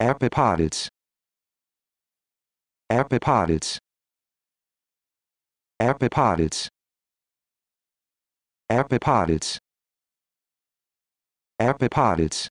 Apopotids. Apopotids. Apopotids. Apopotids. Apopotids.